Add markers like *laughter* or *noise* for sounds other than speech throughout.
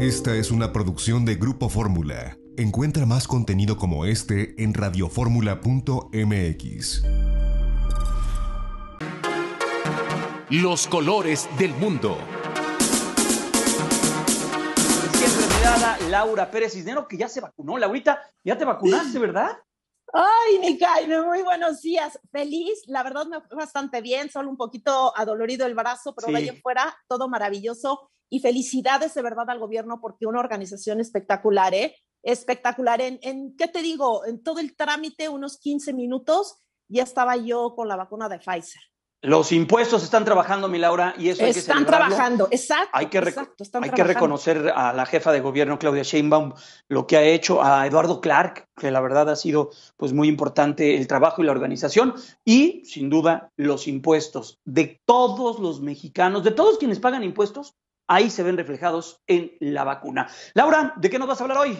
Esta es una producción de Grupo Fórmula. Encuentra más contenido como este en radioformula.mx. Los colores del mundo. Siempre Laura Pérez Cisnero, que ya se vacunó. Laurita, ya te vacunaste, ¿verdad? Ay, Nicaino, muy buenos días. Feliz, la verdad me fue bastante bien, solo un poquito adolorido el brazo, pero vaya fuera, todo maravilloso y felicidades de verdad al gobierno porque una organización espectacular, ¿eh? Espectacular. En, ¿qué te digo? En todo el trámite, unos 15 minutos, ya estaba yo con la vacuna de Pfizer. Los impuestos están trabajando, mi Laura, y eso hay están trabajando, exacto. Hay, que, hay que reconocer a la jefa de gobierno Claudia Sheinbaum lo que ha hecho a Eduardo Clark, que la verdad ha sido pues muy importante el trabajo y la organización y sin duda los impuestos de todos los mexicanos, de todos quienes pagan impuestos, ahí se ven reflejados en la vacuna. Laura, ¿de qué nos vas a hablar hoy?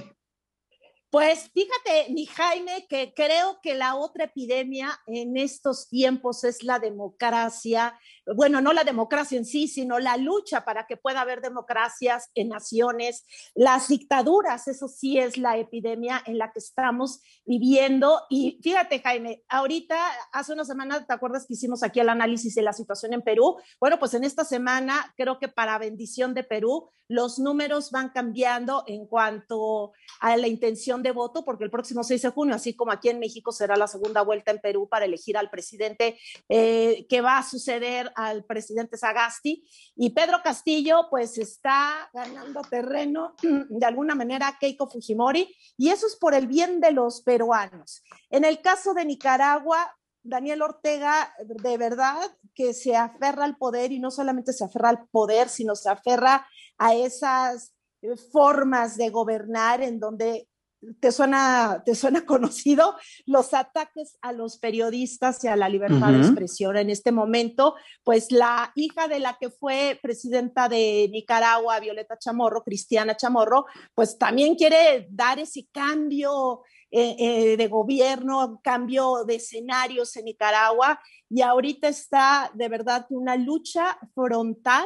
Pues fíjate, mi Jaime, que creo que la otra epidemia en estos tiempos es la democracia, bueno, no la democracia en sí, sino la lucha para que pueda haber democracias en naciones, las dictaduras, eso sí es la epidemia en la que estamos viviendo. Y fíjate, Jaime, ahorita, hace una semana, ¿te acuerdas que hicimos aquí el análisis de la situación en Perú? Bueno, pues en esta semana, creo que para bendición de Perú, los números van cambiando en cuanto a la intención de voto, porque el próximo 6 de junio, así como aquí en México, será la segunda vuelta en Perú para elegir al presidente eh, que va a suceder al presidente Sagasti. Y Pedro Castillo, pues está ganando terreno *clears throat* de alguna manera Keiko Fujimori, y eso es por el bien de los peruanos. En el caso de Nicaragua, Daniel Ortega, de verdad, que se aferra al poder y no solamente se aferra al poder, sino se aferra a esas eh, formas de gobernar en donde te suena, te suena *laughs* conocido, los ataques a los periodistas y a la libertad de expresión. En este momento, pues la hija de la que fue presidenta de Nicaragua, Violeta Chamorro, Cristiana Chamorro, pues también quiere dar ese cambio eh, eh, de gobierno, cambio de escenarios en Nicaragua. Y ahorita está de verdad una lucha frontal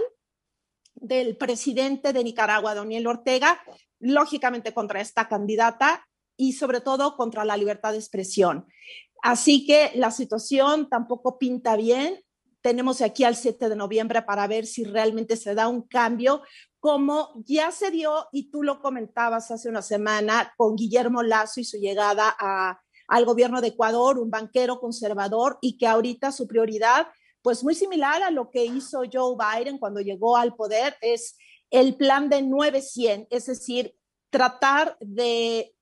del presidente de Nicaragua, Daniel Ortega, lógicamente contra esta candidata y sobre todo contra la libertad de expresión. Así que la situación tampoco pinta bien. Tenemos aquí al 7 de noviembre para ver si realmente se da un cambio, como ya se dio, y tú lo comentabas hace una semana, con Guillermo Lazo y su llegada al gobierno de Ecuador, un banquero conservador, y que ahorita su prioridad pues muy similar a lo que hizo Joe Biden cuando llegó al poder, es el plan de 900, es decir, tratar de,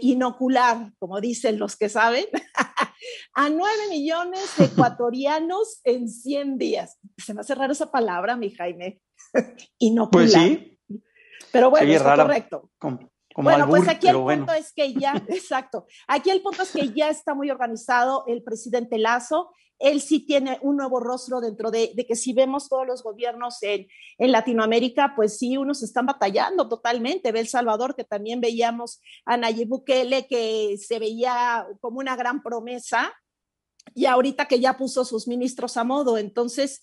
inocular, como dicen los que saben, *laughs* a 9 millones de *laughs* ecuatorianos en 100 días. Se me hace raro esa palabra, mi Jaime. *laughs* inocular. Pues sí. Pero bueno, es correcto bueno, pues aquí el punto es que ya, *laughs* exacto, aquí el punto es que ya está muy organizado el presidente Lazo, él sí tiene un nuevo rostro dentro de, que si vemos todos los gobiernos en, en, Latinoamérica, pues sí, unos están batallando totalmente. Ve El Salvador, que también veíamos a Nayib Bukele, que se veía como una gran promesa, y ahorita que ya puso sus ministros a modo. Entonces,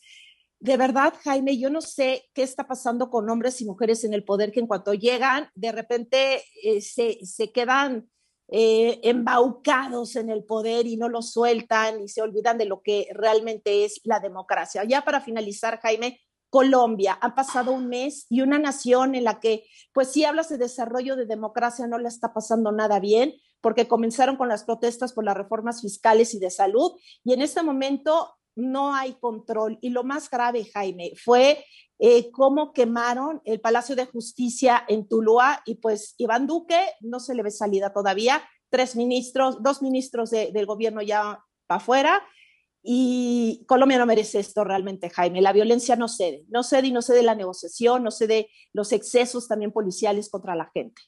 de verdad, Jaime, yo no sé qué está pasando con hombres y mujeres en el poder que en cuanto llegan, de repente eh, se, quedan eh, embaucados en el poder y no lo sueltan y se olvidan de lo que realmente es la democracia. Ya para finalizar, Jaime, Colombia, ha pasado un mes y una nación en la que, pues si hablas de desarrollo de democracia, no le está pasando nada bien, porque comenzaron con las protestas por las reformas fiscales y de salud, y en este momento no hay control. Y lo más grave, Jaime, fue eh, cómo quemaron el Palacio de Justicia en Tuluá y pues Iván Duque no se le ve salida todavía. Tres ministros, dos ministros del gobierno ya para afuera. Y Colombia no merece esto realmente, Jaime. La violencia no cede, no cede y no cede la negociación, no cede los excesos también policiales contra la gente.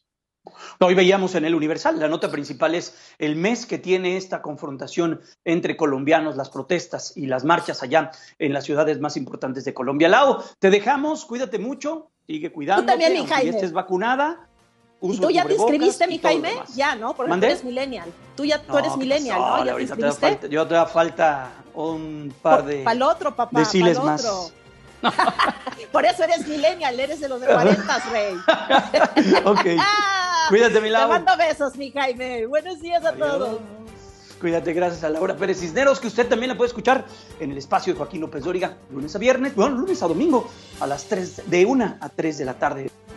Hoy veíamos en el Universal, la nota principal es el mes que tiene esta confrontación entre colombianos, las protestas y las marchas allá en las ciudades más importantes de Colombia. Lau, te dejamos, cuídate mucho, sigue cuidándote. Tú también, mi Jaime. estés vacunada. ¿Y tú ya te inscribiste, mi Jaime? Ya, ¿no? por ¿Mandé? tú eres millennial. Tú ya tú eres millennial, ¿no? ¿Ya te yo te da falta un par de... Para el otro, papá, para el otro. *laughs* Por eso eres millennial, eres de los de 40, rey. *laughs* ok. *laughs* Ah, *laughs* Cuídate, mi Te mando besos, mi Jaime. Buenos días a todos. Cuídate, gracias a Laura Pérez Cisneros, que usted también la puede escuchar en el espacio de Joaquín López Dóriga, lunes a viernes, bueno, lunes a domingo, a las 3, de 1 a 3 de la tarde.